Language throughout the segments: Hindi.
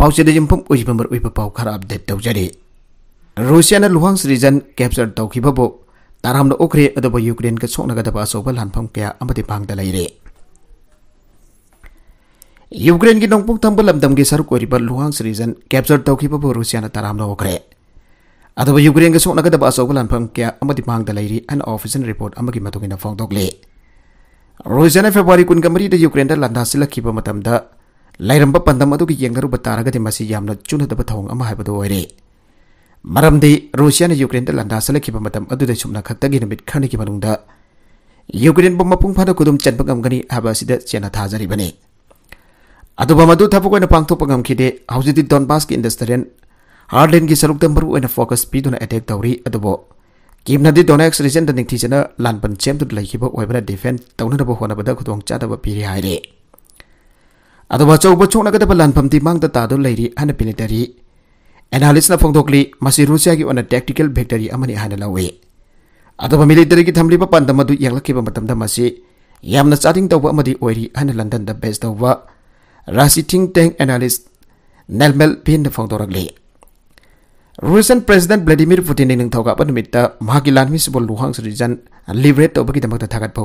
पाउचेद जम्फुम उजिपमर उइप पाउ खरा अपडेट तौ जारे रुसिया ने लुहांग रीजन कैप्चर तौ खिबबो तारहम न ओख्रे अदब युक्रेन के सोंग नगा दबा क्या अमति भांग द युक्रेन की नोंगपुक थम बलमदम के सर कोरि पर लुहांग रीजन कैप्चर तौ खिबबो युक्रेन के सोंग नगा दबा क्या अमति भांग द लैरे रिपोर्ट अमगी मतोगिना फोंग दोगले रुसिया मरीद फेब्रुवारी कुनगमरी द युक्रेन द लंदा ꯂꯩꯔꯝꯕ ꯄꯥꯟꯗꯝ ꯑꯗꯨꯒ ꯌꯦꯡꯅꯔꯨꯕ ꯇꯥꯔꯒꯗꯤ ꯃꯁꯤ ꯌꯥꯝꯅ ꯆꯨꯅꯗꯕ ꯊꯧꯑꯣꯡ ꯑꯃ ꯍꯥꯏꯕꯗꯨ ꯑꯣꯏꯔꯦ ꯃꯔꯝꯗꯤ ꯔꯨꯁꯤꯌꯥꯅ ꯌꯨꯀ꯭ꯔꯦꯟꯗ ꯂꯥꯟꯗꯥꯁꯜꯂꯛꯈꯤꯕ ꯃꯇꯝ ꯑꯗꯨꯗ ꯁꯨꯞꯅ ꯈꯛꯇꯒꯤ ꯅꯨꯃꯤꯠ ꯈꯔꯅꯤꯒꯤ ꯃꯅꯨꯡꯗ ꯌꯨꯀ꯭ꯔꯦꯟꯕꯨ ꯃꯄꯨꯡ ꯐꯥꯅ ꯈꯨꯗꯨꯝ ꯆꯟꯕ ꯉꯝꯒꯅꯤ ꯍꯥꯏꯕ ꯑꯁꯤꯗ ꯆꯦꯟꯅ ꯊꯥꯖꯔꯤꯕꯅꯤ ꯑꯗꯨꯕꯨ ꯃꯗꯨ ꯊꯕꯛ ꯑꯣꯏꯅ ꯄꯥꯡꯊꯣꯛꯄ ꯉꯝꯈꯤꯗꯦ ꯍꯧꯖꯤꯛꯇꯤ ꯗꯣꯟꯕꯥꯁꯀꯤ ꯏꯟꯗꯁꯇ꯭ꯔꯤꯌꯦꯜ ꯍꯥꯔꯂꯦꯟꯒꯤ ꯁꯔꯨꯛꯇ ꯃꯔꯨꯑꯣꯏꯅ ꯐꯣꯀꯁ ꯄꯤꯗꯨꯅ ꯑꯦꯇꯦꯛ ꯇꯧꯔꯤ ꯑꯗꯨꯕꯨ ꯀꯤꯝꯅꯗꯤ ꯗꯣꯅꯦꯛꯁ ꯔꯤꯖꯟꯗ ꯅꯤꯡꯊꯤꯖꯅ ꯂꯥꯟꯕꯟ ꯁꯦꯝꯗꯨꯅ ꯂꯩꯈꯤꯕ ꯑꯣꯏꯕꯅ ꯗꯤꯐꯦꯟ ꯇꯧꯅꯅꯕ ꯍꯣꯠꯅꯕꯗ ꯈꯨꯗꯣꯡꯆꯥꯗꯕ ꯄꯤꯔꯤ ꯍꯥꯏꯔꯤ Ato ba chok ba chok na kata pa lan pam ti mang ta ta do lady ana pinitari. Analis na fong tok li masi rusia gi ona tactical victory amani ana la we. Ato ba military gi tamli pa pan ta madu yang laki pa matam ta masi. Yam na sa madi wari ana london the best ta wa. Rasi ting teng analis nelmel pin na fong tok li. Recent President Vladimir Putin ini thoga pa numita mahaki lan mi sibol luhang sri jan liberate ta ba ki ta mak ta thagat pa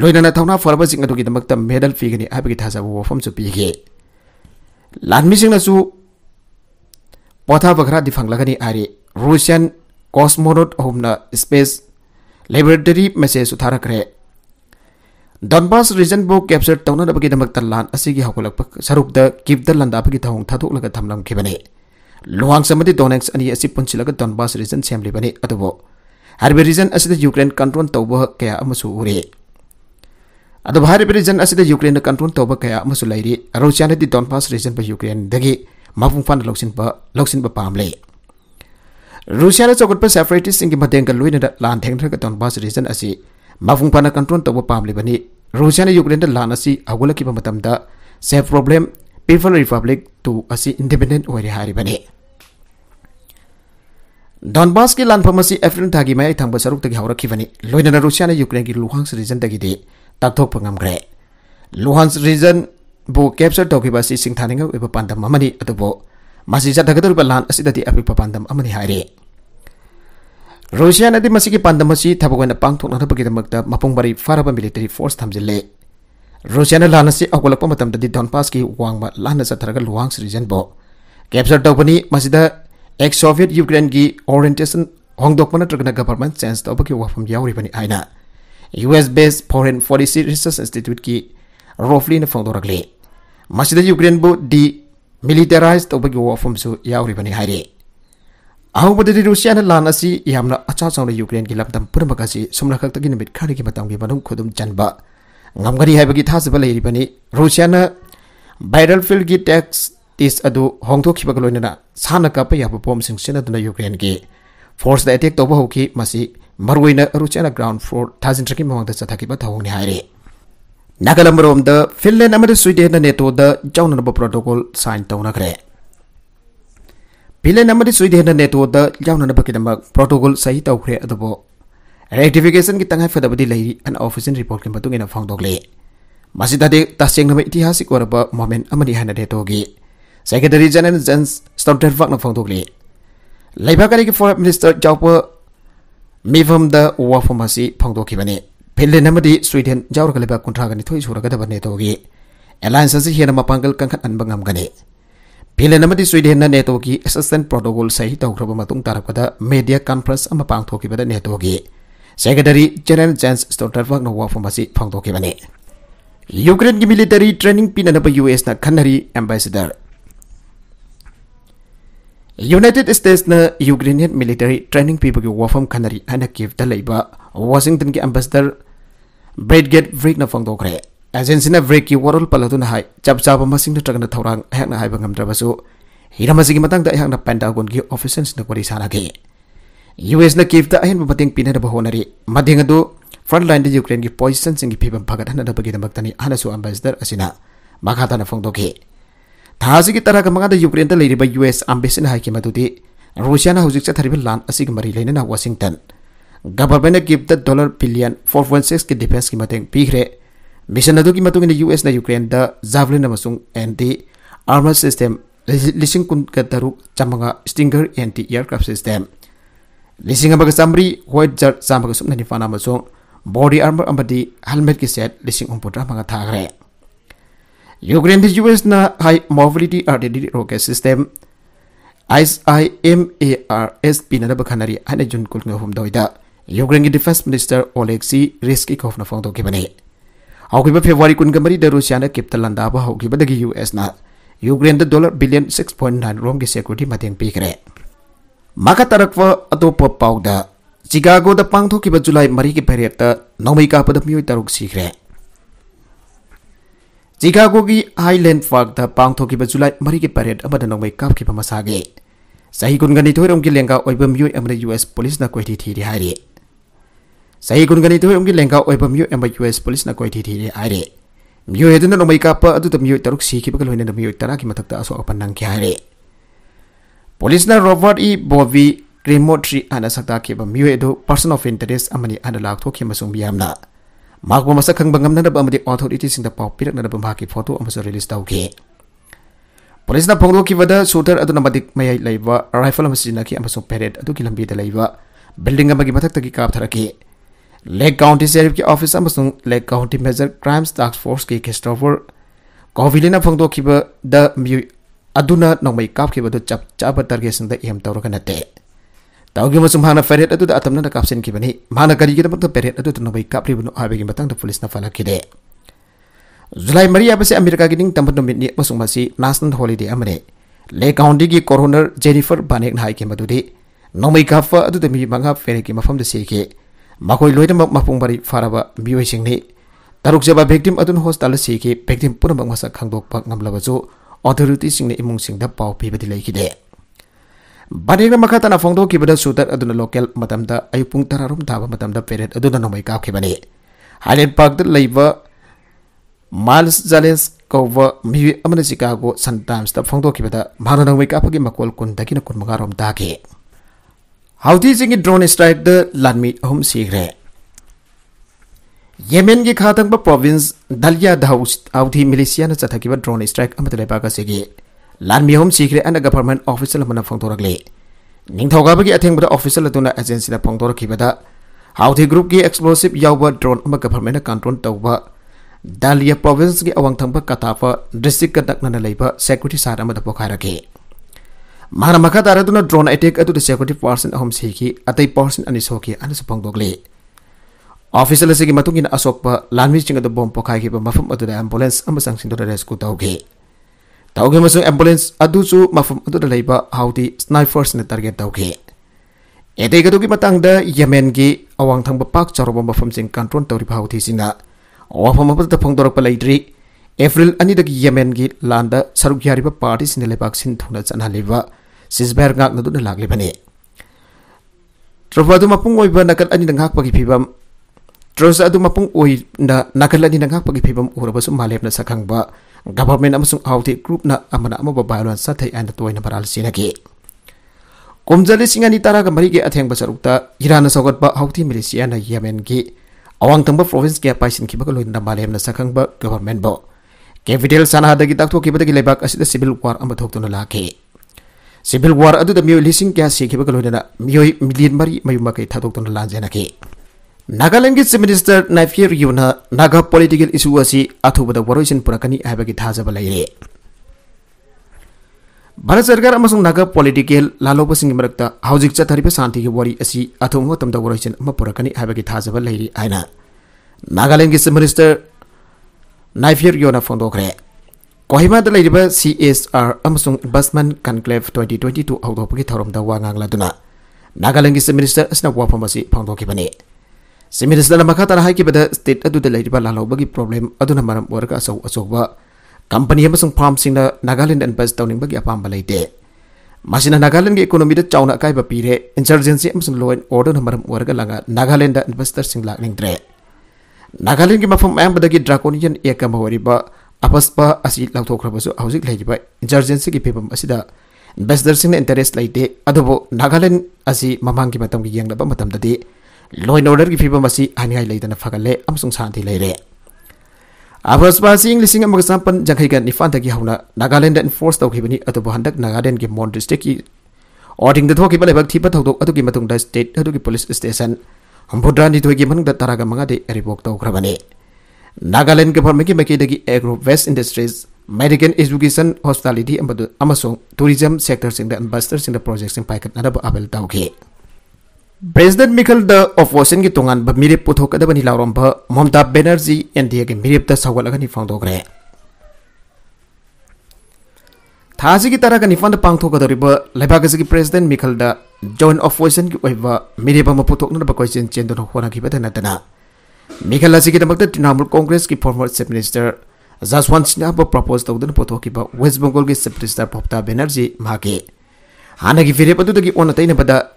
ꯂꯣꯏꯅꯅ ꯊꯧꯅꯥ ꯐꯔꯕꯁꯤꯡ ꯑꯗꯨꯒꯤꯗꯃꯛꯇ ꯃꯦꯗꯜ ꯄꯤꯒꯅꯤ ꯍꯥꯏꯕꯒꯤ ꯊꯥꯖꯕ ꯋꯥꯐꯝꯁꯨ ꯄꯤꯈꯤ ꯂꯥꯟꯃꯤꯁꯤꯡꯅꯁꯨ ꯄꯣꯊꯥꯕ ꯈꯔꯗꯤ ꯐꯪꯂꯒꯅꯤ ꯍꯥꯏꯔꯤ ꯔꯨꯁꯤꯌꯟ ꯀꯣꯁꯃꯣꯅꯣꯠ ꯑꯍꯨꯝꯅ ꯁ꯭ꯄꯦꯁ ꯂꯦꯕꯣꯔꯦꯇꯔꯤ ꯃꯦꯁꯦꯖꯁꯨ ꯊꯥꯔꯛꯈ꯭ꯔꯦ ꯗꯟꯕꯥꯁ ꯔꯤꯖꯟꯕꯨ ꯀꯦꯞꯆꯔ ꯇꯧꯅꯅꯕꯒꯤꯗꯃꯛꯇ ꯂꯥꯟ ꯑꯁꯤꯒꯤ ꯍꯧꯒꯠꯂꯛꯄ ꯁꯔꯨꯛꯇ ꯀꯤꯞꯇ ꯂꯥꯟꯗꯥꯕꯒꯤ ꯊꯧꯑꯣꯡ ꯊꯥꯗꯣꯛꯂꯒ ꯊꯝꯂꯝꯈꯤꯕꯅꯤ ꯂꯨꯋꯥꯡꯁ ꯑꯃꯗꯤ ꯗꯣꯅꯦꯛꯁ ꯑꯅꯤ ꯑꯁꯤ ꯄꯨꯟꯁꯤꯜꯂꯒ ꯗꯟꯕꯥꯁ ꯔꯤꯖꯟ ꯁꯦꯝꯂꯤꯕꯅꯤ ꯑꯗꯨꯕꯨ ꯍꯥꯏꯔꯤꯕ ꯔꯤꯖꯟ ꯑꯁꯤꯗ ꯌꯨꯀ꯭ꯔꯦꯟ ꯀꯟꯇ꯭ꯔꯣꯜ ꯇꯧꯕ ꯀꯌꯥ ꯑꯃꯁꯨ ꯎꯔꯤ अद रीजन यूक्रेन कंट्रोल तब क्या रोसिया डोनफास रिजन यूक्रेन मपूफान लौसीब पाले रूसिया चौगट सेफरेटिस्ट की मदद लून डोनफास रिजन रीजन मपूफान कंट्रोल तब पाबली रोसिया यूक्रेन लान हौगल से problem people republic to independent हो रही डोनबास की लानफम अप्रैल था सरुक्त हो रखी लोन रूसिया यूक्रेन की Luhansk region taktok pengam gre. Luhans reason bu capture toki basi sing taningau ipa pandam amani atau bu masih jatah ketur asih tadi api ipa pandam Rusia nanti masih ki pandam masih tabu kena pangtuk nanti begitu magda mapung bari farah force tamzile. Rusia nanti lana si tadi donpas uang ma lana sa bu. Capture toki ni masih dah ex-Soviet Ukraine orientation Hong Dok government sense tau bagi wafam jauh ribani aina. US based foreign policy research institute की रोफली ने फोंदोरगले मसिद यूक्रेन बु डी मिलिटराइज तौबगी वाफम सु यावरिबनि हाइरे अहोबदि रुसिया ने लान असि यामना अचा चाउना यूक्रेन की लमदम पुरमक असि सुमना खक्तगि निमित खारि की मतम की मनुम खुदुम चनबा ngamgari haiba gi thasba leiribani rusiya na viral field gi tax tis adu hongthokhiba loina na sana kapa yaba bom sing sina duna ukraine gi force da attack toba hoki masi ꯃꯔꯨꯑꯣꯏꯅ ꯔꯨꯆꯦꯅ ꯒ꯭ꯔꯥꯎꯟ ꯐ꯭ꯂꯣꯔ ꯊꯥꯖꯤꯟꯗ꯭ꯔꯒꯤ ꯃꯃꯥꯡꯗ ꯆꯠꯊꯈꯤꯕ ꯊꯧꯑꯣꯡꯅꯤ ꯍꯥꯏꯔꯤ ꯅꯥꯒꯥ ꯑꯃꯔꯣꯝꯗ ꯐꯤꯟꯂꯦꯟ ꯑꯃꯗꯤ ꯁ꯭ꯋꯤꯗꯦꯟꯅ ꯅꯦꯇꯣꯗ ꯌꯥꯎꯅꯅꯕ ꯄ꯭ꯔꯣꯇꯣꯀꯣꯜ ꯁꯥꯏꯟ ꯇꯧꯅꯈ꯭ꯔꯦ ꯐꯤꯟꯂꯦꯟ ꯑꯃꯗꯤ ꯁ꯭ꯋꯤꯗꯦꯟꯅ ꯅꯦꯇꯣꯗ ꯌꯥꯎꯅꯅꯕꯒꯤꯗꯃꯛ ꯄ꯭ꯔꯣꯇꯣꯀꯣꯜ ꯁꯍꯤ ꯇꯧꯈ꯭ꯔꯦ ꯑꯗꯨꯕꯨ ꯔꯦꯛꯇꯤꯐꯤꯀꯦꯁꯟꯒꯤ ꯇꯉꯥꯏꯐꯗꯕꯗꯤ ꯂꯩꯔꯤ ꯑꯟꯑꯣꯐꯤꯁꯤꯌꯦꯜ ꯔꯤꯄꯣꯔꯠꯀꯤ ꯃꯇꯨꯡ ꯏꯟꯅ ꯐꯣꯡꯗꯣꯛꯂꯤ ꯃꯁꯤꯗꯗꯤ ꯇꯁꯦꯡꯂꯕ ꯏꯇꯤꯍꯥꯁꯤꯛ ꯑꯣꯏꯔꯕ ꯃꯣꯃꯦꯟ ꯑꯃꯅꯤ ꯍꯥꯏꯅ ꯅꯦꯇꯣꯒꯤ ꯁꯦꯀ꯭ꯔꯦꯇꯔꯤ ꯖꯦꯅꯔꯦꯜ ꯖꯟꯁ ꯁ꯭ꯇꯣꯜꯇꯔꯕꯔꯒꯅ ꯐꯣꯡꯗꯣꯛꯂꯤ ꯂꯩꯕꯥꯛ ꯑꯅꯤꯒꯤ ꯐꯣꯔꯦꯟ ꯃꯤꯅꯤꯁꯇꯔ ꯌꯥꯎꯕ ꯃꯤꯐꯝꯗ ꯋꯥꯐꯝ ꯑꯁꯤ ꯐꯣꯡꯗꯣꯛꯈꯤꯕꯅꯤ ꯐꯤꯟꯂꯦꯟ ꯑꯃꯗꯤ ꯁ꯭ꯋꯤꯗꯦꯟ ꯌꯥꯎꯔꯒ ꯂꯩꯕꯥꯛ ꯀꯨꯟꯊ꯭ꯔꯥꯒ ꯅꯤꯊꯣꯏ ꯁꯨꯔꯒꯗꯕ ꯅꯦꯇꯣꯒꯤ ꯑꯦꯂꯥꯏꯟꯁ ꯑꯁꯤ ꯍꯦꯟꯅ ꯃꯄꯥꯡꯒꯜ ꯀꯟꯈꯠꯍꯟꯕ ꯉꯝꯒꯅꯤ ꯐꯤꯟꯂꯦꯟ ꯑꯃꯗꯤ ꯁ꯭ꯋꯤꯗꯦꯟꯅ ꯅꯦꯇꯣꯒꯤ ꯑꯦꯁꯤꯁꯇꯦꯟ ꯄ꯭ꯔꯣꯇꯣꯀꯣꯜ ꯁꯍꯤ ꯇꯧꯈ꯭ꯔꯕ ꯃꯇꯨꯡ ꯇꯥꯔꯛꯄꯗ ꯃꯦꯗꯤꯌꯥ ꯀꯟꯐꯔꯦꯟꯁ ꯑꯃ ꯄꯥꯡꯊꯣꯛꯈꯤꯕꯗ ꯅꯦꯇꯣꯒꯤ ꯁꯦꯀ꯭ꯔꯦꯇꯔꯤ ꯖꯦꯅꯔꯦꯜ ꯖꯦꯟꯁ ꯁ꯭ꯇꯣꯜꯇꯔꯕꯔꯒꯅ ꯋꯥꯐꯝ ꯑꯁꯤ ꯐꯣꯡꯗꯣꯛꯈꯤꯕꯅꯤ ꯌꯨꯀ꯭ꯔꯦꯟꯒꯤ ꯃꯤꯂꯤꯇꯔꯤ ꯇ꯭ꯔꯦꯅꯤꯡ ꯄꯤꯅꯅꯕ ꯌꯨ ꯑꯦꯁꯅ ꯈꯟꯅꯔꯤ ꯑꯦꯝꯕꯦꯁꯤꯗꯔ ꯌꯨꯅꯥꯏꯇꯦꯠ ꯁ꯭ꯇꯦꯠꯁꯅ ꯌꯨꯀ꯭ꯔꯦꯅꯤꯌꯟ ꯃꯤꯂꯤꯇꯔꯤ ꯇ꯭ꯔꯦꯅꯤꯡ ꯄꯤꯕꯒꯤ ꯋꯥꯐꯝ ꯈꯟꯅꯔꯤ ꯍꯥꯏꯅ ꯀꯤꯞꯇ ꯂꯩꯕ ꯋꯥꯁꯤꯡꯇꯟꯒꯤ ꯑꯦꯝꯕꯦꯁꯗꯔ ꯕ꯭ꯔꯦꯗꯒꯦꯠ ꯕ꯭ꯔꯤꯛꯅ ꯐꯣꯡꯗꯣꯛꯈ꯭ꯔꯦ ꯑꯦꯖꯦꯟꯁꯤꯅ ꯕ꯭ꯔꯦꯛꯀꯤ ꯋꯥꯔꯣꯜ ꯄꯜ ꯑꯗꯨꯅ ꯍꯥꯏ ꯆꯞ ꯆꯥꯕ ꯃꯁꯤꯡ ꯅꯠꯇ꯭ꯔꯒꯅ ꯊꯧꯔꯥꯡ ꯑꯩꯍꯥꯛꯅ ꯍꯥꯏꯕ ꯉꯝꯗ꯭ꯔꯕꯁꯨ ꯍꯤꯔꯝ ꯑꯁꯤꯒꯤ ꯃꯇꯥꯡꯗ ꯑꯩꯍꯥꯛꯅ ꯄꯦꯟꯇꯥꯒꯣꯟꯒꯤ ꯑꯣꯐꯤꯁꯦꯜꯁꯤꯡꯅ ꯋꯥꯔꯤ ꯁꯥꯟꯅꯈꯤ ꯌꯨ ꯑꯦꯁꯅ ꯀꯤꯞꯇ ꯑꯍꯦꯟꯕ ꯃꯇꯦꯡ ꯄꯤꯅꯅꯕ ꯍꯣꯠꯅꯔꯤ ꯃꯇꯦꯡ ꯑꯗꯨ ꯐ꯭ꯔꯟ ꯂꯥꯏꯟꯗ ꯌꯨꯀ꯭ꯔꯦꯟꯒꯤ ꯄꯣꯖꯤꯁꯟꯁꯤꯡꯒꯤ ꯐꯤꯕꯝ ꯐꯒꯠꯍꯟꯅꯕꯒꯤꯗꯃꯛꯇꯅꯤ ꯍꯥꯟꯅꯁꯨ ꯑꯦꯝꯕꯦꯁꯗꯔ ꯑꯁꯤꯅ ꯃꯈꯥ ꯇꯥꯅ ꯐꯣꯡꯗꯣꯛꯈꯤ Tahasi kita raga mengada Ukraine dan lady ba US ambis in haiki di Rusia na hujik sa taribil lan asik mari lainan na Washington. Gabarbena give the dollar billion 4.6 ke defense ki mateng pihre. Mission na doki matung na US na Ukraine da zavlin na masung and the armor system. Lising kun kataru camanga stinger and the aircraft system. Lising ambaga samri white jar samaga sum na nifana masung. Body armor ambadi helmet ki set lising umputra mga tagre. Ukraine is na high mobility artillery rocket system ICIMARS pinada bakhanari ane jun kul ngahum doida Ukraine defense minister Oleksiy Rezky khofna phong doki bane haukiba February kun gamari da Russia na kipta landa ba haukiba da US na Ukraine da dollar billion 6.9 rong gi security mateng pikre maka tarakwa atopa da. Chicago da pangthokiba July mari ki period ta Nomika pa da mioi taruk sikre chicago gi island park da pang thoki ba july mari ki parade amada nong mai kap ki ba masa ge sahi gun gani thoi rong ki lenga oiba myu us police na koi thi thi ri hari sahi gun gani thoi rong ki lenga oiba myu amada us police na koi thi hari myu he dun nong mai kap adu da myu taruk si ki ba loi na myu tara ki matak ta aso apan nang hari police na robert e bovi remotely ana sata ki ba myu edo person of interest amani ana lak thoki masung na. ꯃꯍꯥꯛꯄꯨ ꯃꯁꯛ ꯈꯪꯕ ꯉꯝꯅꯅꯕ ꯑꯃꯗꯤ ꯑꯣꯊꯣꯔꯤꯇꯤꯁꯤꯡꯗ ꯄꯥꯎ ꯄꯤꯔꯛꯅꯅꯕ ꯃꯍꯥꯛꯀꯤ ꯐꯣꯇꯣ ꯑꯃꯁꯨ ꯔꯤꯂꯤꯁ ꯇꯧꯈꯤ ꯄꯨꯂꯤꯁꯅ ꯐꯣꯡꯗꯣꯛꯈꯤꯕꯗ ꯁꯨꯇꯔ ꯑꯗꯨꯅ ꯃꯇꯤꯛ ꯃꯌꯥꯏ ꯂꯩꯕ ꯔꯥꯏꯐꯜ ꯑꯃ ꯁꯤꯖꯤꯟꯅꯈꯤ ꯑꯃꯁꯨꯡ ꯄꯦꯔꯦꯠ ꯑꯗꯨꯒꯤ ꯂꯝꯕꯤꯗ ꯂꯩꯕ ꯕꯤꯜꯗꯤꯡ ꯑꯃꯒꯤ ꯃꯊꯛꯇꯒꯤ ꯀꯥꯞꯊꯔꯛꯈꯤ ꯂꯦꯛ ꯀꯥꯎꯟꯇꯤ ꯁꯦꯔꯤꯐꯀꯤ ꯑꯣꯐꯤꯁ ꯑꯃꯁꯨꯡ ꯂꯦꯛ ꯀꯥꯎꯟꯇꯤ ꯃꯦꯖꯔ ꯀ꯭ꯔꯥꯏꯝꯁ ꯇꯥꯛꯁ ꯐꯣꯔꯁꯀꯤ ꯈ꯭ꯔꯤꯁꯇꯣꯐꯔ ꯀꯣꯚꯤꯂꯤꯅ ꯐꯣꯡꯗꯣꯛꯈꯤꯕꯗ ꯃꯤꯑꯣꯏ ꯑꯗꯨꯅ ꯅꯣꯡꯃꯩ ꯀꯥꯞꯈꯤꯕꯗꯨ ꯆꯞ ꯆꯥꯕ ꯇꯥꯔꯒꯦꯠꯁꯤꯡꯗ ꯑꯦꯝ ꯇꯧꯔꯒ ꯅꯠꯇꯦ ꯇꯧꯒꯤ ꯃꯁꯨꯡ ꯃꯍꯥꯛꯅ ꯐꯦꯔꯦꯠ ꯑꯗꯨꯗ ꯑꯇꯝꯅꯅ ꯀꯥꯞꯁꯤꯟꯈꯤꯕꯅꯤ ꯃꯍꯥꯛꯅ ꯀꯔꯤꯒꯤꯗꯃꯛꯇ ꯐꯦꯔꯦꯠ ꯑꯗꯨꯗ ꯅꯣꯡꯃꯩ ꯀꯥꯞꯂꯤꯕꯅꯣ ꯍꯥꯏꯕꯒꯤ ꯃꯇꯥꯡꯗ ꯄꯨꯂꯤꯁꯅ ꯐꯜꯂꯛꯈꯤꯗꯦ ꯖꯨꯂꯥꯏ ꯃꯔꯤ ꯍꯥꯏꯕꯁꯤ ꯑꯃꯦꯔꯤꯀꯥꯒꯤ ꯅꯤꯡꯇꯝꯕ ꯅꯨꯃꯤꯠꯅꯤ ꯑꯃꯁꯨꯡ ꯃꯁꯤ ꯅꯦꯁꯅꯦꯜ ꯍꯣꯂꯤꯗꯦ ꯑꯃꯅꯤ ꯂꯦ ꯀꯥꯎꯟꯇꯤꯒꯤ ꯀꯣꯔꯣꯅꯔ ꯖꯦꯅꯤꯐꯔ ꯕꯥꯅꯦꯛꯅ ꯍꯥꯏꯈꯤ ꯃꯗꯨꯗꯤ ꯅꯣꯡꯃꯩ ꯀꯥꯞꯄ ꯑꯗꯨꯗ ꯃꯤ ꯃꯉꯥ ꯐꯦꯔꯦꯠꯀꯤ ꯃꯐꯝꯗ ꯁꯤꯈꯤ ꯃꯈꯣꯏ ꯂꯣꯏꯅꯃꯛ ꯃꯄꯨꯡ ꯃꯔꯤ ꯐꯥꯔꯕ ꯃꯤꯑꯣꯏꯁꯤꯡꯅꯤ ꯇꯔꯨꯛꯆꯕ ꯚꯦꯛꯇꯤꯝ ꯑꯗꯨꯅ ꯍꯣꯁꯄꯤꯇꯥꯜꯗ ꯁꯤꯈꯤ ꯚꯦꯛꯇꯤꯝ ꯄꯨꯝꯅꯃꯛ ꯃꯁꯛ ꯈꯪꯗꯣꯛꯄ ꯉꯝꯂꯕꯁꯨ ꯑꯣꯊꯣꯔꯤꯇꯤꯁꯤꯡꯅ ꯏꯃꯨꯡꯁꯤꯡꯗ ꯄꯥꯎ ꯄꯤꯕꯗꯤ ꯂꯩꯈꯤꯗꯦ बने मखा तना फोंदों सूदर अ लोकल अयु तरह धाम पेरेड नोमई काने हाई पार्क माल्स जालेस कौब मीन चिकागो सन टाइम्स फोंद मा नोमई काफी मकोल कूदी कूमगा रोम दागे हाउथी चिंग ड्रोन स्ट्राइक लानी अहम सीग्रे येमें खा तंग पोविस दलिया हाउथी मिलेसिया चतव ड्रोन स्ट्राइक लेबागे lan mi hom sikre anda government official mana phong torak le ning thoga ba ki atheng bada official tuna agency da phong torak kibada how the group ki explosive yawa drone ma government control tawba dalia province ki awang thamba katapa district katak nana leiba security sar ma da pokha rakhe mahar makha tara tuna drone attack atu the security person hom sikhi atai person ani sokhi anda sa phong dogle Officer lesegi matungin asok pa lanwis jingga do bom pokai ki pa mafum atu da ambulance amba sang da resku tau ge tau ke masuk ambulance adu su mafum adu da laiba hau snipers ne target tau ke ete ke tuki matang da yemen awang thang bapak caro bom fum sing kantron tau ri bahau di sina awang fum mafum da pong dorak pala idri april ani da yemen ge landa saruk yari bapak di sini lebak sin tuna tsan halewa sisber ngak nadu na lag lebane Trofa tu mapung oi bana kan anjing ngak pagi pibam terus adu mapung oi na nakal ani ngak pagi pibam ora basu malep na sakang ba government amasung audit group na amana ama babalwan sa thai and toy na baral sinagi komjali ni tara ga mari ge atheng basarukta irana sogat ba hauti malaysia na yemen gi awang tamba province ge paisin ki ba na balem na sakang ba government ba capital sana hada gi takto ki ba dagi lebak asida civil war amba thok tuna la civil war adu da mi lising kya se ki ba loin na mi milion mari mayuma kai thadok la ke Nagaland की चीफ मिनिस्टर नाइफियर यूना नागा पॉलिटिकल इशू अथब वरोसन पुरकनी थाजब लेरे भारत सरकार नाग पॉलिटिकल लालोब की मरक्त हौजिक चथरीब शांति की वरी अथुब वरोसन पुरकनी थाजब लेरी नागालैंड चीफ मिनिस्टर नाइफियर यून फोदे कोहिमा सी एस आर कोहिमाद कनक्लेव ट्वेंटी ट्वेंटी टू 2022 की थौरमद वाला नागालैंड की चीफ मिनिस्टर असना से फोदी सिमीर स्टेट लालब की पोब्लम अचौ अचौब कंपनी फार्म सिंह नागालैंड इनवेस्ट तौनी की अपा लेते नागालैंड की इकोनोमी चौन अकाब पीरें इंसर्जेंसी लो एंड ऑर्डर लंग नागालैंड इनवेस्टर सिंह लाने नागालैंड की मौम अब ड्राकोनियन एक्म अफस्प अब इंसर्जेंसी की फीवम अद इनवेस्टर इंटरेस्ट लेते नागालैंड अमांग की ये लॉ एंड की फीवम आईन फगले शांति लेर अफस्पासी लिंग चापन जंखग निफानी हमने नागालैंड इनफोर्स हंद नागालैंड की मोन डिस्ट्रिक ओडिंग थीब तौदों की स्टेट पुलिस स्टेशन हमभुद्रा निधय की मूंग तरग मंगे रिवोक तौरबने नागालैंड गवर्नमेंट की मकई की agro waste industries medical education hospitality tourism sector सिंह सिंह प्रोजेक्ट पाइन अबल तौर President Michael da opposition ki tongan ba mirip putho kada bani laurom ba Mamata Banerjee NDA ki mirip ta sawal agani fangdogre थासी की तरह निफान पाथोगदरीब लेबागजी प्रेसीडेंट मिखल जोन ऑपोजिशन की मेरेब पुथोनब कैचन चेंदन होनाब नतना मिखल तृणमूल कांग्रेस की former chief minister Jaswant Sinha propose तौदन पुथोब वेस्ट बंगाल की चीफ मिनिस्टर ममता बेनर्जी हाना की फिरेप तैन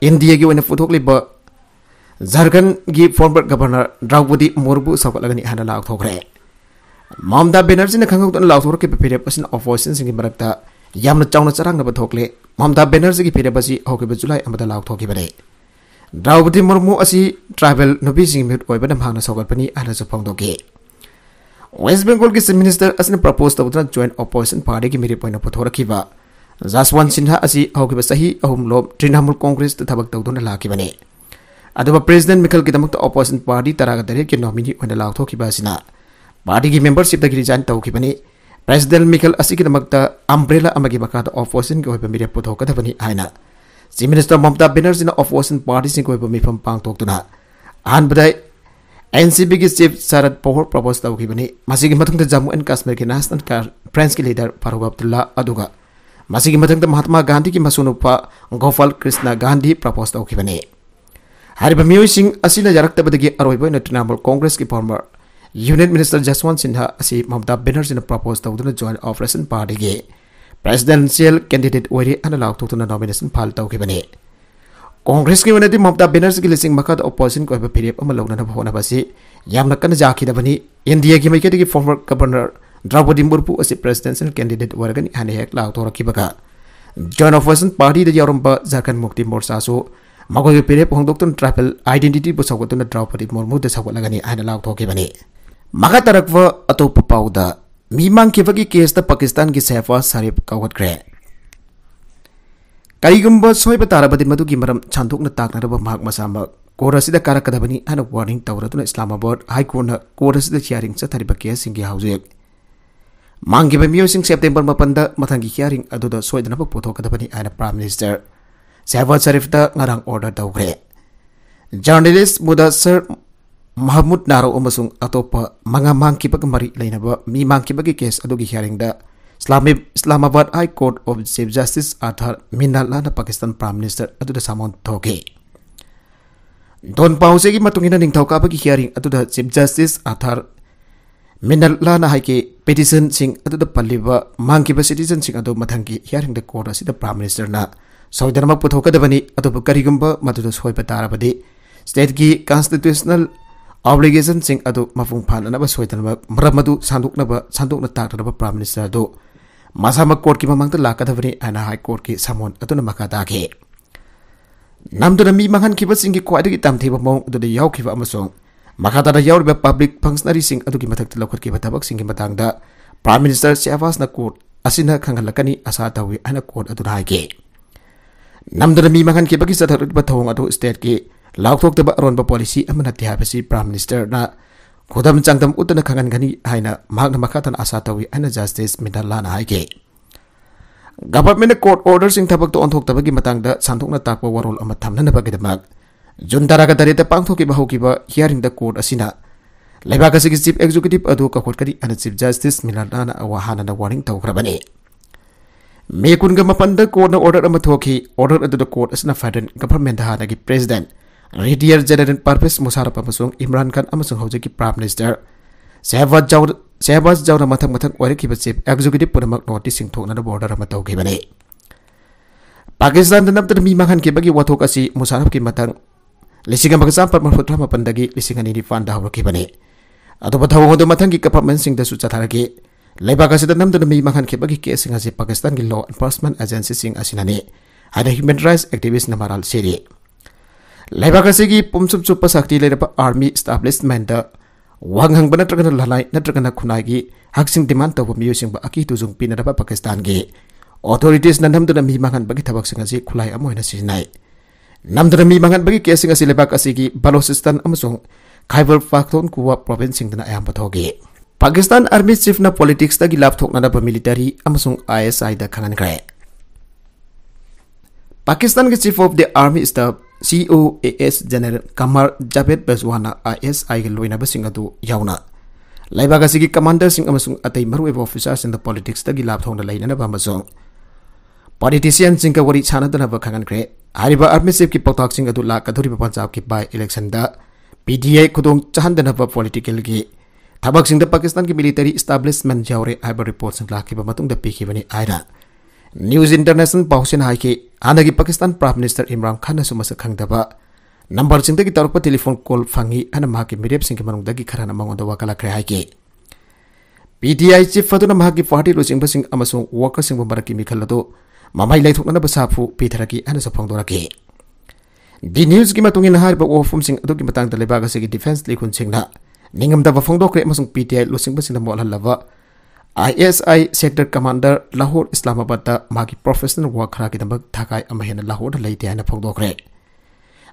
एन डी एन फुटोलीब झारखंड फॉर्मर गवर्नर द्रौपदी मोरू सौगलगन हाँ लाथोरे ममता बेनर्जी ने खुद लाथोर फिरेप अपोजिशन मरक्त याम चौन चरंगे ममता बेनर्जी की फिरेप जुलाई लाथोबे द्रौपदी मुर्मू अ ट्राइबल नुपी मांग है फोदे वेस्ट बेंगल की चीफ मिनीस्टर प्रपोज तब जोइ अपोजिशन पार्टी की मेरी पोन पुथोर जासवान सिन्हा असी हौकिब सही अहुम लोब तृणमूल कांग्रेस थबक तौदोन लाकिबने अदुब मिखल की दमक ऑपोजिशन पार्टी तरह तरह के नॉमिनी ओन लाथोकिब पार्टी की मेंबरशिप की रिजाइन तौकिबने प्रेसिडेंट मिखल अम्ब्रेला अमगी मकाद की होइब मिरे पुथोकदबनी chief minister Mamata Banerjee opposition party सिंह होइब अहमद एन अहनबदाय एनसीपी की चीफ शरद पवार प्रपोज तौकिबने जम्मू एंड कश्मीर की नेशनल कॉन्फ्रेंस की लीडर फारूक अब्दुल्ला मसीग मदंग महात्मा गांधी की मसूनुप गोपाल कृष्ण गांधी प्रपोस्ट होने हरब मई सिंह अरब नृणामूल कांग्रेस की former union minister Jaswant Singh Mamata Banerjee propose तौदान जॉइंट ऑपरेशन पार्टी की प्रेसीडेंशियल कैंडिडेट वही लाउथ नॉमिनेशन फाइल तौने कांग्रेस की ओर ममता बेनर्जी की लिंग मखद ओपोजिशन कोई फिरेप लौन हो जाखीदी एन डी ए की मैके former governor Draupadi Murmu as the presidential candidate wargan hane hek lau tora kibaka. John of Weston party da yarumba zarkan mukti morsa so mago ge pere pohong doktun travel identity bo sago tuna Draupadi Murmu da sago lagani hane lau thoke bani. Maga tarak wa ato papau da mimang kibaki case da Pakistan ki sefa sarip kawat kre. gre. Karigumba soiba tarabadi madu ki maram chanduk na tak naraba mahak masamak court कारकदबनी वार्निङ तौर Islamabad high court court hearing चथरीब केस हौजेक Manggi bemiyo sing September mapanda matanggi kiaring adu da soi dana pukpoto kada pani ana prime minister. Sehabat sarif da ngarang order da wure. Journalist muda sir Mahmud Naro umasung atau pa manga mangki pagamari lain aba mi mangki bagi kes adu gi kiaring da. Islamib Islamabad High Court of Chief Justice Adhar Minal Lana Pakistan Prime Minister adu da samon toge. Don Pause matungina ning tau ka bagi kiaring adu da Chief Justice Adhar Minal lana haiki petition sing adu da paliba mangkiba citizen sing adu mathangi hearing the court asida prime minister na saudharma puthoka dabani adu karigumba madudu soiba tarabadi state ki constitutional obligation sing adu mafung phan na ba soidharma maramadu sanduk na ba sanduk na tak ba prime minister masa masama court ki mamang ta lakadabani ana high court ki samon adu na makada ke namdu na mi manghan kiba sing ki kwadi ki tamtheba mong adu da yaw kiba amasong maka yaur be public functionary sing adu ki mathak tilokot ki batabak sing ki matang da prime minister Siavas na court asina khangalakani asa tawi ya, ana court adu rai ge namdara mi makan ki bagi sadar ba thong adu state ki laukthok ba ron ba policy amana prime minister na chang tam utana na gani haina magna makhatan asa tawi ya, ana justice midalla na hai ge government court order sing tabak to onthok tabagi matang da santhok na takwa warol amat tam na जुनता दरते पाथोकी हिरींग कोर्ट लेबाग की चीफ एग्जीक्यूटिव कहोट कर चीफ जस्टिस मिलाना हाँ वारिंग तौरबने मे कुन मपंद कोर्ट ऑर्डर थोखी ऑर्डर अद कोर्ट अ फेडरल गवर्नमेंट हाँ president brigadier general Parvez Musharraf Imran Khan हजी प्राइम मिनीस्टर शहबाज जौर शहबाज जौर मथ मथ चीफ एग्जीक्यूटिव पुनम नोटिस ऑर्डर तौर पाकिस्तान नम्बर मी मांगीब की वथोक मुसारफ की lisingan bagi sampat mahfud lama pendagi lisingan ini fanda huruki bani. Atau pada wong matanggi ke Mensing dan Sucat Haragi. Lebah kasih tenam dan demi makan ke bagi kes ngasih Pakistan di Law Enforcement Agency sing asinane Ada human rights activist nama Ral Siri. Lebah kasih gi pumsum supa sakti lele pak army establishment the wang hang benar terkena lalai dan terkena kunagi hak sing dimanto pemiu sing ba aki tuzung pina dapat Pakistan ge authorities nanam dan demi makan bagi tabak sing ngasih kulai amoy nasi naik namdra mi mangat bagi kesing asile bak asigi balochistan amsung khyber pakhtun kuwa province ding ayam pathogi pakistan army chief na politics ta gi lap thok da military amsung isi da khanan kai pakistan ke chief of the army is the coas e general kamar javed bezwana isi ge loina ba singa du yauna laiba ga sigi commander sing amsung atai maru ebo officers in the politics ta gi lap thong da na ba amsung politician sing ka wari chana da na ba khangan kai ꯍꯥꯏꯔꯤꯕ ꯑꯥꯔꯃꯤꯁꯤꯞꯀꯤ ꯄꯥꯎꯇꯥꯛꯁꯤꯡ ꯑꯗꯨ ꯂꯥꯛꯀꯗꯧꯔꯤꯕ ꯄꯟꯖꯥꯕꯀꯤ ꯕꯥꯏ ꯏꯂꯦꯛꯁꯟꯗ ꯄꯤ ꯗꯤ ꯑꯥꯏ ꯈꯨꯗꯣꯡ ꯆꯥꯍꯟꯗꯅꯕ ꯄꯣꯂꯤꯇꯤꯀꯦꯜꯒꯤ ꯊꯕꯛꯁꯤꯡꯗ ꯄꯥꯀꯤꯁꯇꯥꯟꯒꯤ ꯃꯤꯂꯤꯇꯔꯤ ꯏꯁꯇꯥꯕ꯭ꯂꯤꯁꯃꯦꯟ ꯌꯥꯎꯔꯦ ꯍꯥꯏꯕ ꯔꯤꯄꯣꯔꯠꯁꯤꯡ ꯂꯥꯛꯈꯤꯕ ꯃꯇꯨꯡꯗ ꯄꯤꯈꯤꯕꯅꯤ ꯍꯥꯏꯅ न्यूज इंटरनेशनल पाउसिन हाई की हाने की पाकिस्तान प्राइम मिनिस्टर इमरान खान से मस खब नंबर सिंह तरप टेलीफोन कॉल फंगी हना मिरेप सिंह की खरना मगोद वकलखे है कि P T I chief party लुचिंग वर्कर मरक्की मिखल mamai lai tuk nana basapu peter aki ana sapang dora ke. Di news gi matungi na hari ba wo fum sing aduk gi matang dale baga segi defense li kun sing na. Ningam da ba fong dok masung pti lo sing basing na mo alal lava. ISI Sector Commander Lahore Islamabad da magi professional work kara gi dambak takai amahena Lahore da lai tiana fong dok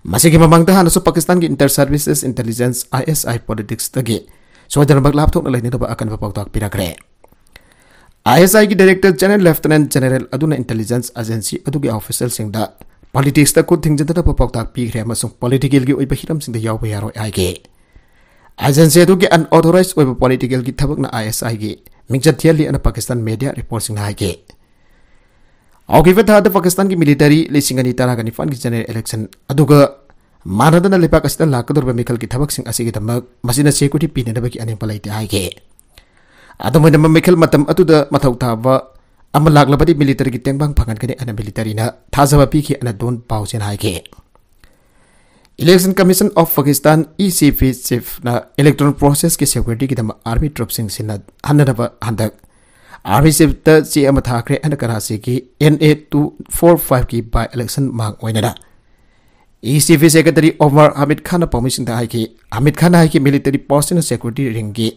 Masih memang tahan so Pakistan ki inter services intelligence ISI politics tagi. So ada nampak laptop nelayan itu akan bapak tak pirakre. kere. ISI की डायरेक्टर जनरल लेफ्टिनेंट जनरल अदुना इंटेलिजेंस एजेंसी अदुगे ऑफिसियल सिंगदा पॉलिटिक्स तक खुद थिंजन तथा पपौता पी रहे मसों पॉलिटिकल की उपहिरम हिरम सिंह याव भैया रोय एजेंसी अदुगे अनऑथोराइज उप पॉलिटिकल की थबक ना आईएसआई की मिंजत थियली अन पाकिस्तान मीडिया रिपोर्ट सिंह आएगे आउगे वे था पाकिस्तान की मिलिटरी लिसिंग अनी तरह का निफान की जनरल इलेक्शन अदुगे मानदंड लिपा कसिदन लाख दुर्ब की थबक सिंह असी की थमक मसीन सेकुटी पीने दबकी अनिम ꯑꯗꯨꯝ ꯑꯣꯏꯅꯃꯛ ꯃꯤꯈꯜ ꯃꯇꯝ ꯑꯗꯨꯗ ꯃꯊꯧ ꯇꯥꯕ ꯑꯃ ꯂꯥꯛꯂꯕꯗꯤ ꯃꯤꯂꯤꯇꯔꯤꯒꯤ ꯇꯦꯡꯕꯥꯡ ꯐꯪꯍꯟꯒꯅꯤ ꯑꯅ ꯃꯤꯂꯤꯇꯔꯤꯅ election commission of Pakistan E C P chief न इलेक्ट्रॉनिक प्रोसेस की सिक्योरिटी की आर्मी ट्रुप सिंह हनब हंदक आर्मी चीफ चे अम थाख्रे अन कराची की N A two four five की बाय इलेक्शन मांग E C P secretary Omar Hamid Khan पौमी Hamid Khan military post security ring की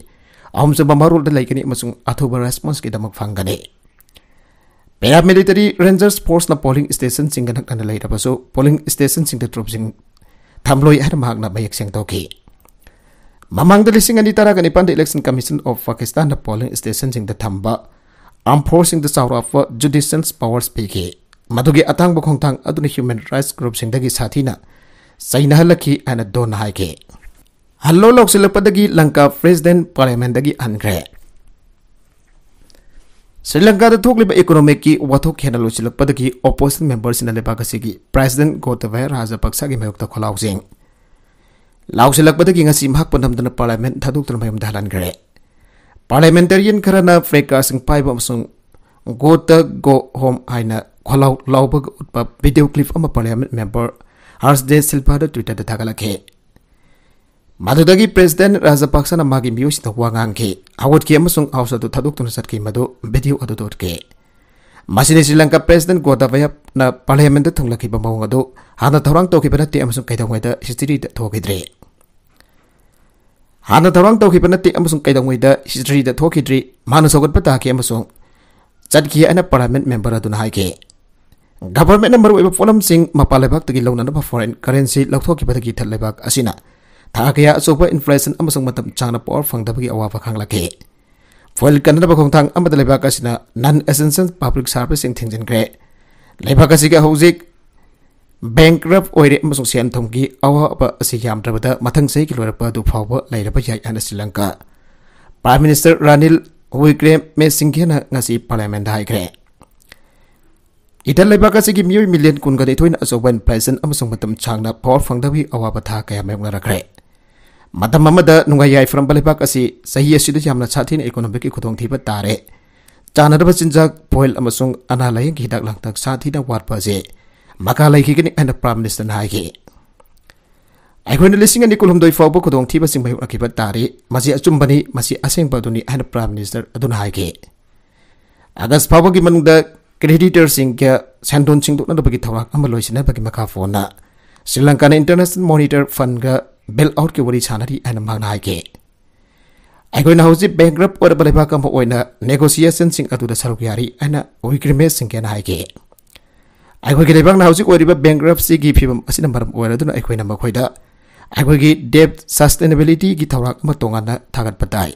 ahum se bambarul da laikani amasung athoba response ki damak fangani para military rangers force na polling station sing ganak na lai rabaso polling station sing da troop sing thamloi har mahak na bayak sing toki mamang da lising ani tara gani pan election commission of pakistan na polling station sing da thamba arm force sing da saurafa judicial powers piki ꯃꯗꯨꯒꯤ ꯑꯇꯥꯡꯕ ꯈꯣꯡꯊꯥꯡ ꯑꯗꯨꯅ ꯍ꯭ꯌꯨꯃꯦꯟ ꯔꯥꯏꯠꯁ ꯒ꯭ꯔꯨꯞꯁꯤꯡꯗꯒꯤ ꯁꯥꯊꯤꯅ ꯆꯩꯅꯍꯜꯂꯛꯈꯤ ꯍꯥꯏꯅ ꯗꯣꯟꯅ ꯍꯥꯏꯈꯤ हल्लो लौसलपदगी लंका प्रेसीडेंट पार्लियामेंट अनग्रे श्रीलंका इकोनोमी की वो खेना लोसलपदगी ओपोजिट मेबर्स लेकिन प्रेसीडेंट गोटवय राजपक्सा की मयुक्त खोलाउिंग लौसलपदगी पुनम पार्लियामेंट धदूर मयम हल्ग्रे पार्लियामेंटेरियन खरना फ्रेका सिंह पाब गोट गो होम खोलाउ लाब उत्प video clip parliament member Harshadev Silva Twitter थाल्खें Madudagi presiden Raja Paksa nama gi miyo sita wa ngang ki. Awad ki amasung awas adu taduk tuna sat ki madu video adu dod ki. Masini Sri Lanka presiden Gwada Vaya na parliamen da thung laki bambang adu. Hana thawang tau ki pana ti amasung kaita ngwai da history Hana thawang tau ki pana ti amasung kaita ngwai da history da thua ki dri. Manu sogat pata ki amasung. Chad ki ana parliamen member adu na hai ki. Government number 1 Singh mapalebak tagi launa na foreign currency lakthwa ki pata ki asina. ถ้าเกี่ยวกับสูบไปอินฟลชันอเมัซงมาทำจังนะพอฟังทับกี่อวาฟังหลักเกตุฟอลกันนะบองทางอเมัตเลีบากกาสินะนันเอเซนเซนส์พับลิกซาร์เพสิงทิงจันเกรเลบากกาสิกะฮูซิกแบงก์รับโอเรอเมซงเซียนทงกีอาวาปะสิยามระบดะมาทั้งสี่กิโลระบดูพาวเวอร์ไล่ระบายอันสิลังกาพรีมินิสเตอร์รานิลวิกเรมเมสิงเกนะงาสีพาร์ลิเมนต์ได้เกรอีทัลเลบากาสิกิมิวมิเลียนคุณกันได้ทุนอสุวรรณเพรสเซนอเมซงมาทำจังนะพอฟังทับกี่อวาปะทากายเมืองระเกร Mata mama da nungai yai from bale pak asi sahi yasi da jamna chatin ekonomi ki kutong tiba tare. Chana da basin jak poil amasung ana lai ki hidak lang tak chati na war pa Maka lai ki kini kind of prime minister na ki. Ai kwen da lising ani doi fau bo tiba sing bayu akibat tare. masih asum bani masih asing pa duni kind of prime minister adun hai ki. Agas pa bo ki manung da creditor sing kia sandon sing bagi tawak amaloi sini bagi maka fona. Sri Lanka International Monitor Fund bail out ki wari sanari ana mangna hai ke ꯑꯩꯈꯣꯏꯅ ꯍꯧꯖꯤꯛ ꯕꯦꯡꯀ꯭ꯔꯞ ꯑꯣꯏꯔꯕ ꯂꯩꯕꯥꯛ ꯑꯃ ꯑꯣꯏꯅ ꯅꯦꯒꯣꯁꯤꯌꯦꯁꯟꯁꯤꯡ ꯑꯗꯨꯗ ꯁꯔꯨꯛ ꯌꯥꯔꯤ ꯑꯩꯅ ꯑꯦꯒ꯭ꯔꯤꯃꯦꯟꯁꯤꯡꯒꯦꯅ ꯍꯥꯏꯒꯦ ꯑꯩꯈꯣꯏꯒꯤ ꯂꯩꯕꯥꯛꯅ ꯍꯧꯖꯤꯛ ꯑꯣꯏꯔꯤꯕ ꯕꯦꯡꯀ꯭ꯔꯞꯁꯤꯒꯤ ꯐꯤꯕꯝ ꯑꯁꯤꯅ ꯃꯔꯝ ꯑꯣꯏꯔꯗꯨꯅ ꯑꯩꯈꯣꯏꯅ ꯃꯈꯣꯏꯗ ꯑꯩꯈꯣꯏꯒꯤ ꯗꯦꯞ ꯁꯁꯇꯦꯅꯦꯕꯤꯂꯤꯇꯤꯒꯤ ꯊꯧꯔꯥꯡ ꯑꯃ ꯇꯣꯉꯥꯟꯅ ꯊꯥꯒꯠꯄ ꯇꯥꯏ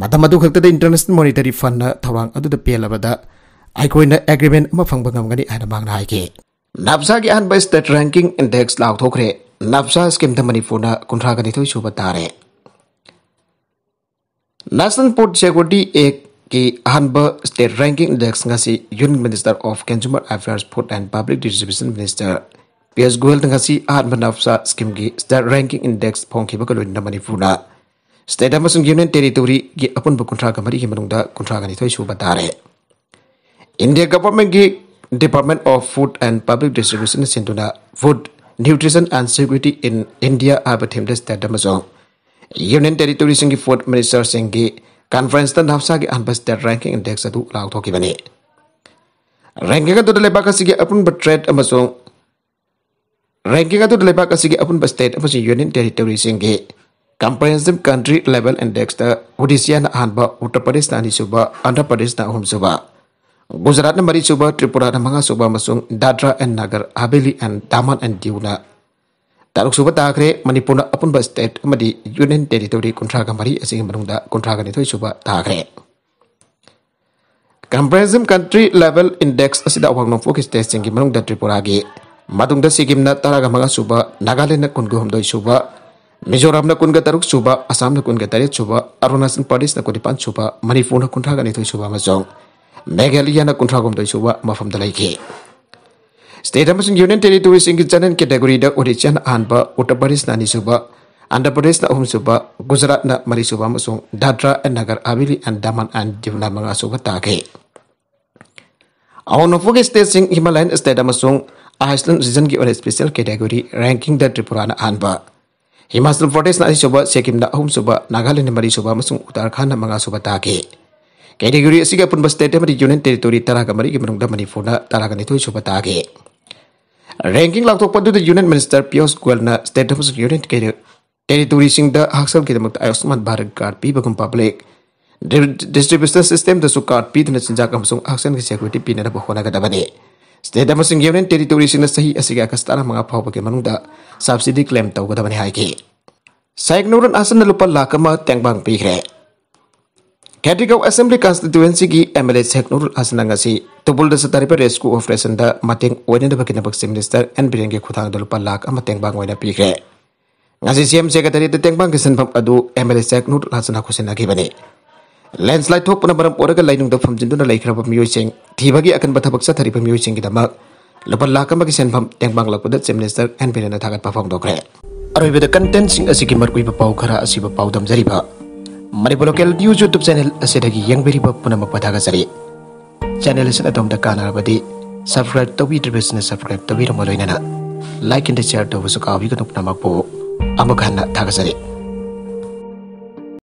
ꯃꯇꯝ ꯑꯗꯨ ꯈꯛꯇꯗ ꯏꯟꯇꯔꯅꯦꯁꯅꯦꯜ ꯃꯣꯅꯤꯇꯔꯤ ꯐꯟꯅ ꯊꯧꯔꯥꯡ ꯑꯗꯨꯗ ꯄꯦꯜꯂꯕꯗ ꯑꯩꯈꯣꯏꯅ ꯑꯦꯒ꯭ꯔꯤꯃꯦꯟ ꯑꯃ ꯐꯪꯕ ꯉꯝꯒꯅꯤ ꯍꯥꯏꯅ ꯃꯍꯥꯛꯅ ꯍꯥꯏꯈꯤ ꯅꯥꯞꯁꯥꯒꯤ ꯑꯍꯥꯟꯕ ꯁ꯭ꯇꯦꯠ ꯔꯦꯡꯀꯤꯡ ꯏꯟꯗꯦꯛꯁ ꯂꯥꯎꯊꯣꯛꯈ꯭ꯔꯦ ꯅꯥꯞꯁꯥ ꯁ꯭ꯀꯤꯝꯗ ꯃꯅꯤꯄꯨꯔꯅ ꯀꯨꯟꯊ꯭ꯔꯥꯒꯅꯤꯊꯣꯏ ꯁꯨꯕ ꯇꯥꯔꯦ ꯅꯦꯁꯅꯦꯜ ꯐꯨꯗ ꯁꯦꯀ꯭ꯌꯨꯔꯤꯇꯤ ꯑꯦꯛꯀꯤ ꯑꯍꯥꯟꯕ ꯁ꯭ꯇꯦꯠ ꯔꯦꯡꯀꯤꯡ ꯏꯟꯗꯦꯛꯁ ꯉꯁꯤ union minister of consumer affairs food and public distribution minister P S ꯒꯣꯌꯜꯅ ꯉꯁꯤ ꯑꯍꯥꯟꯕ ꯅꯥꯞꯁꯥ ꯁ꯭ꯀꯤꯝꯒꯤ ꯁ꯭ꯇꯦꯠ ꯔꯦꯡꯀꯤꯡ ꯏꯟꯗꯦꯛꯁ ꯐꯣꯡꯈꯤꯕꯒ ꯂꯣꯏꯅꯅ ꯃꯅꯤꯄꯨꯔꯅ ꯁ꯭ꯇꯦꯠ ꯑꯃꯁꯨꯡ ꯌꯨꯅꯤꯌꯟ ꯇꯦꯔꯤꯇꯣꯔꯤꯒꯤ ꯑꯄꯨꯟꯕ ꯀꯨꯟꯊ꯭ꯔꯥꯒ ꯃꯔꯤꯒꯤ ꯃꯅꯨꯡꯗ ꯀꯨꯟꯊ꯭ꯔꯥꯒꯅꯤꯊꯣꯏ ꯁꯨꯕ ꯇꯥꯔꯦ ꯏꯟꯗꯤꯌꯥ ꯒꯚꯔꯟꯃꯦꯟꯠꯒꯤ department of food and public ꯗꯤꯁꯇ꯭ꯔꯤꯕ꯭ꯌꯨꯁꯟꯅ ꯁꯤꯟꯗꯨꯅ food nutrition and security in India ꯍꯥꯏꯕ ꯊꯤꯝꯗ ꯁ꯭ꯇꯦꯠ ꯑꯃꯁꯨꯡ ꯌꯨꯅꯤꯌꯟ ꯇꯦꯔꯤꯇꯣꯔꯤꯁꯤꯡꯒꯤ ꯐꯨꯗ ꯃꯤꯅꯤꯁꯇꯔꯁꯤꯡꯒꯤ ꯀꯟꯐꯔꯦꯟꯁꯇ ꯅꯥꯞꯁꯥꯒꯤ ꯑꯍꯥꯟꯕ ꯁ꯭ꯇꯦꯠ ꯔꯦꯡꯀꯤꯡ ꯏꯟꯗꯦꯛꯁ ꯑꯗꯨ ꯂꯥꯎꯊꯣꯛꯈꯤꯕꯅꯤ ꯔꯦꯡꯀꯤꯡ ꯑꯗꯨꯗ ꯂꯩꯕꯥꯛ ꯑꯁꯤꯒꯤ ꯑꯄꯨꯟꯕ ꯇ꯭ꯔꯦꯗ ꯑꯃꯁꯨꯡ ꯔꯦꯡꯀꯤꯡ ꯑꯗꯨꯗ ꯂꯩꯕꯥꯛ ꯑꯁꯤꯒꯤ ꯑꯄꯨꯟꯕ ꯁ꯭ꯇꯦꯠ ꯑꯃꯁꯨꯡ ꯌꯨꯅꯤꯌꯟ ꯇꯦꯔꯤꯇꯣꯔꯤꯁꯤꯡꯒꯤ ꯀꯝꯄꯔꯦꯟꯁꯤꯞ ꯀꯟꯇ꯭ꯔꯤ ꯂꯦꯚꯦꯜ ꯏꯟꯗꯦꯛꯁꯇ ꯑꯣꯗꯤꯁꯤꯌꯥꯅ ꯑꯍꯥꯟꯕ ꯎꯠꯇꯔ ꯄ꯭ꯔꯗꯦꯁꯅ ꯑꯅꯤꯁꯨꯕ ꯑꯟꯙ꯭ꯔ ꯄ꯭ꯔꯗꯦꯁꯅ ꯑꯍꯨꯝꯁꯨꯕ Gujarat mari suba Tripura na mga suba masung Dadra and Nagar Haveli and Daman and Diu na Taruk suba takre Manipur apun ba state amadi Union Territory kontra ga mari asing manung da kontra ga nitoi suba takre Comprehensive Country Level Index asida awang nong focus testing ki manung da Tripura ge Madung da sigim na taraga mga suba Nagaland na kunjung hum doi suba Mizoram nak kunjung taruk suba Assam nak kunjung tarik suba Arunachal Pradesh na kudipan suba Manipur na kontra ga nitoi suba masung Meghalaya na kuntragom doi suwa mafam dalai ke. State amasung Union Territory ing janan kategori da orichan anba Uttar Pradesh na ni suwa, Andhra Pradesh na um suwa, Gujarat na mari suwa masung Dadra and Nagar Haveli and Daman and Diu na mga suwa ta ke. Awon of state sing Himalayan state amasung Iceland region ki special kategori ranking da Tripura na anba. Himasal Pradesh na suwa Sikkim na ahum suwa Nagaland na mari soba, masung Uttarakhand na mga soba ta category அசிகப்புன் ப ஸ்டேட் ஆஃப் யூனியன் டெரிட்டரி தரகமரி கமரி கமனி ஃபார்னா தரகனிது சுபதாகே ரேங்கிங் லாக்தோ பத்தி யூனியன் मिनिस्टर பியோஸ் குல்னா ஸ்டேட் ஆஃப் யூனியன் டெரிட்டரி சிங் த ஹக்சம் கிதமத் ஆயஸ்மத் பார்கார் பீ பகம் பப்ளிக் டிஸ்ட்ரிபியூஷன் சிஸ்டம் த சுகார்ட் பீத்ன சி ஜாகம் சம் ஹக்சன் கி செக்யூரிட்டி பீனர பகோலகதபனி ஸ்டேட் ஆஃப் யூனியன் டெரிட்டரி சின ஸஹி அசிக கஸ்தன மங்க பாபகே மணுதா சப்சிடி கிளெம் துகதபனி ஹைகி சயக்னூரன் அசன் த லோபலா கமா தங் பங் பிகரே खेटिगाउँ assembly constituency MLA Sheikh Nurul Hasan तुबुल सतारीबा रेस्क्यू ऑपरेशन मतेंगनबगीनबक चीफ मिनिस्टर एन बीरेन के खुद लुप लाख तेंबांग पीखे ngasi CM Secretary Tetengpang kesenpam adu MLA Sek Nur Hasan Hakusin agibani. Landslide thok puna baram oraga lainung da pham jinduna laikra pam yoiseng thibagi akan bathabak sa thari pam yoiseng gidamak lapan lakam bagi senpam Tengpang lakuda Chief Minister N Birena thagat pafang dokre. Aroi beda content sing asiki markui papau khara asiba pau dam jariba. Manipur local news YouTube channel यंग पुनः पता चलिए चैनल का सब्सक्राइब तौर सब्सक्राइब तौर लोन लाइक एंड शेयर तब का नमक हम था